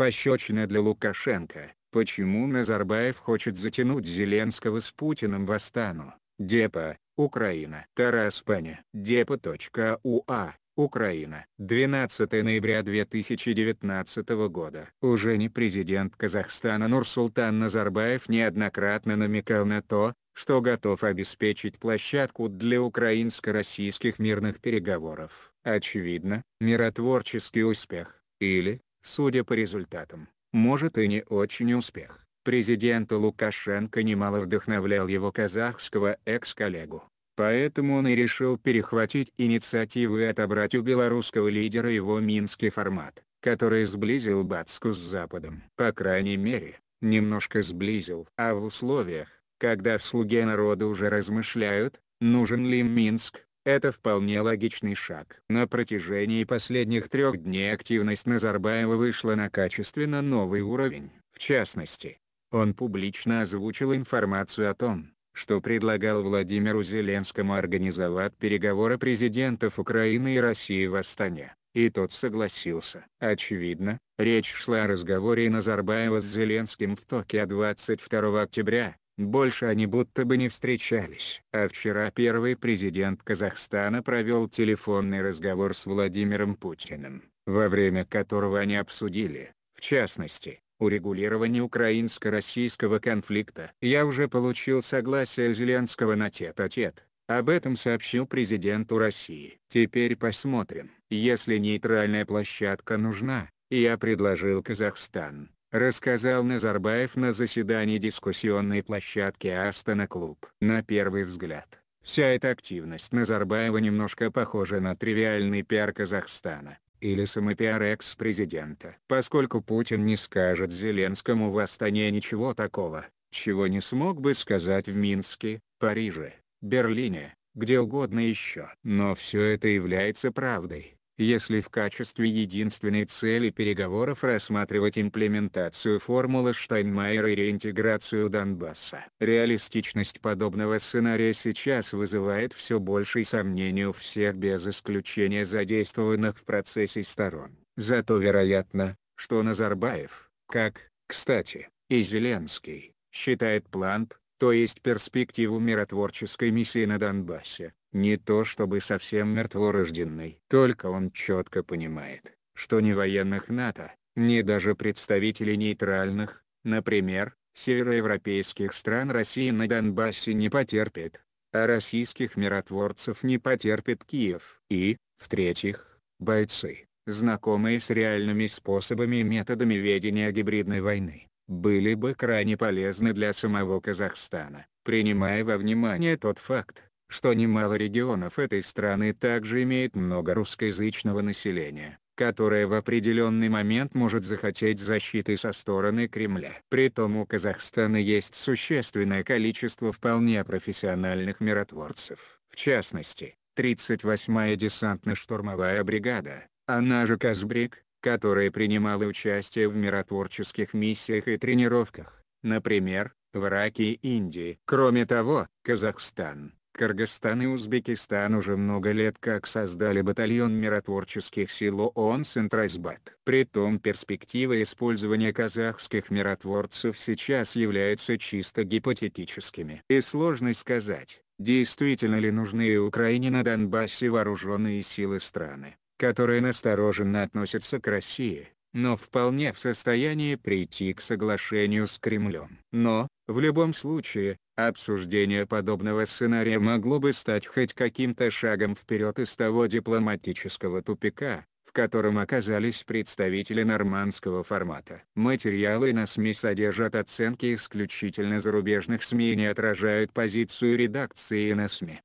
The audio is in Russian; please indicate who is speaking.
Speaker 1: Пощечина для Лукашенко. Почему Назарбаев хочет затянуть Зеленского с Путиным в Астану? Депа, Украина. Тарас Паня. Депа.уа. Украина. 12 ноября 2019 года. Уже не президент Казахстана Нурсултан Назарбаев неоднократно намекал на то, что готов обеспечить площадку для украинско-российских мирных переговоров. Очевидно, миротворческий успех, или, Судя по результатам, может и не очень успех. Президента Лукашенко немало вдохновлял его казахского экс-коллегу. Поэтому он и решил перехватить инициативу и отобрать у белорусского лидера его минский формат, который сблизил Бацку с Западом. По крайней мере, немножко сблизил. А в условиях, когда в «Слуге народа» уже размышляют, нужен ли Минск, это вполне логичный шаг. На протяжении последних трех дней активность Назарбаева вышла на качественно новый уровень. В частности, он публично озвучил информацию о том, что предлагал Владимиру Зеленскому организовать переговоры президентов Украины и России в Астане, и тот согласился. Очевидно, речь шла о разговоре Назарбаева с Зеленским в Токио 22 октября, больше они будто бы не встречались. А вчера первый президент Казахстана провел телефонный разговор с Владимиром Путиным, во время которого они обсудили, в частности, урегулирование украинско-российского конфликта. Я уже получил согласие Зеленского на тет-а-тет. -тет. Об этом сообщил президенту России. Теперь посмотрим. Если нейтральная площадка нужна, я предложил Казахстан рассказал Назарбаев на заседании дискуссионной площадки Астана Клуб. На первый взгляд, вся эта активность Назарбаева немножко похожа на тривиальный пиар Казахстана или самопиар экс-президента. Поскольку Путин не скажет Зеленскому в Астане ничего такого, чего не смог бы сказать в Минске, Париже, Берлине, где угодно еще. Но все это является правдой если в качестве единственной цели переговоров рассматривать имплементацию формулы Штайнмайера и реинтеграцию Донбасса. Реалистичность подобного сценария сейчас вызывает все большие сомнения у всех без исключения задействованных в процессе сторон. Зато вероятно, что Назарбаев, как, кстати, и Зеленский, считает план то есть перспективу миротворческой миссии на Донбассе, не то чтобы совсем мертворожденный. Только он четко понимает, что ни военных НАТО, ни даже представителей нейтральных, например, североевропейских стран России на Донбассе не потерпит, а российских миротворцев не потерпит Киев. И, в-третьих, бойцы, знакомые с реальными способами и методами ведения гибридной войны, были бы крайне полезны для самого Казахстана, принимая во внимание тот факт, что немало регионов этой страны также имеет много русскоязычного населения, которое в определенный момент может захотеть защиты со стороны Кремля. Притом у Казахстана есть существенное количество вполне профессиональных миротворцев. В частности, 38-я десантно-штурмовая бригада, она же Казбрик, которая принимала участие в миротворческих миссиях и тренировках, например, в Ираке и Индии. Кроме того, Казахстан Кыргызстан и Узбекистан уже много лет как создали батальон миротворческих сил ООН «Центрайзбат». Притом перспектива использования казахских миротворцев сейчас является чисто гипотетическими. И сложно сказать, действительно ли нужны Украине на Донбассе вооруженные силы страны, которые настороженно относятся к России, но вполне в состоянии прийти к соглашению с Кремлем. Но, в любом случае, Обсуждение подобного сценария могло бы стать хоть каким-то шагом вперед из того дипломатического тупика, в котором оказались представители нормандского формата. Материалы на СМИ содержат оценки исключительно зарубежных СМИ и не отражают позицию редакции на СМИ.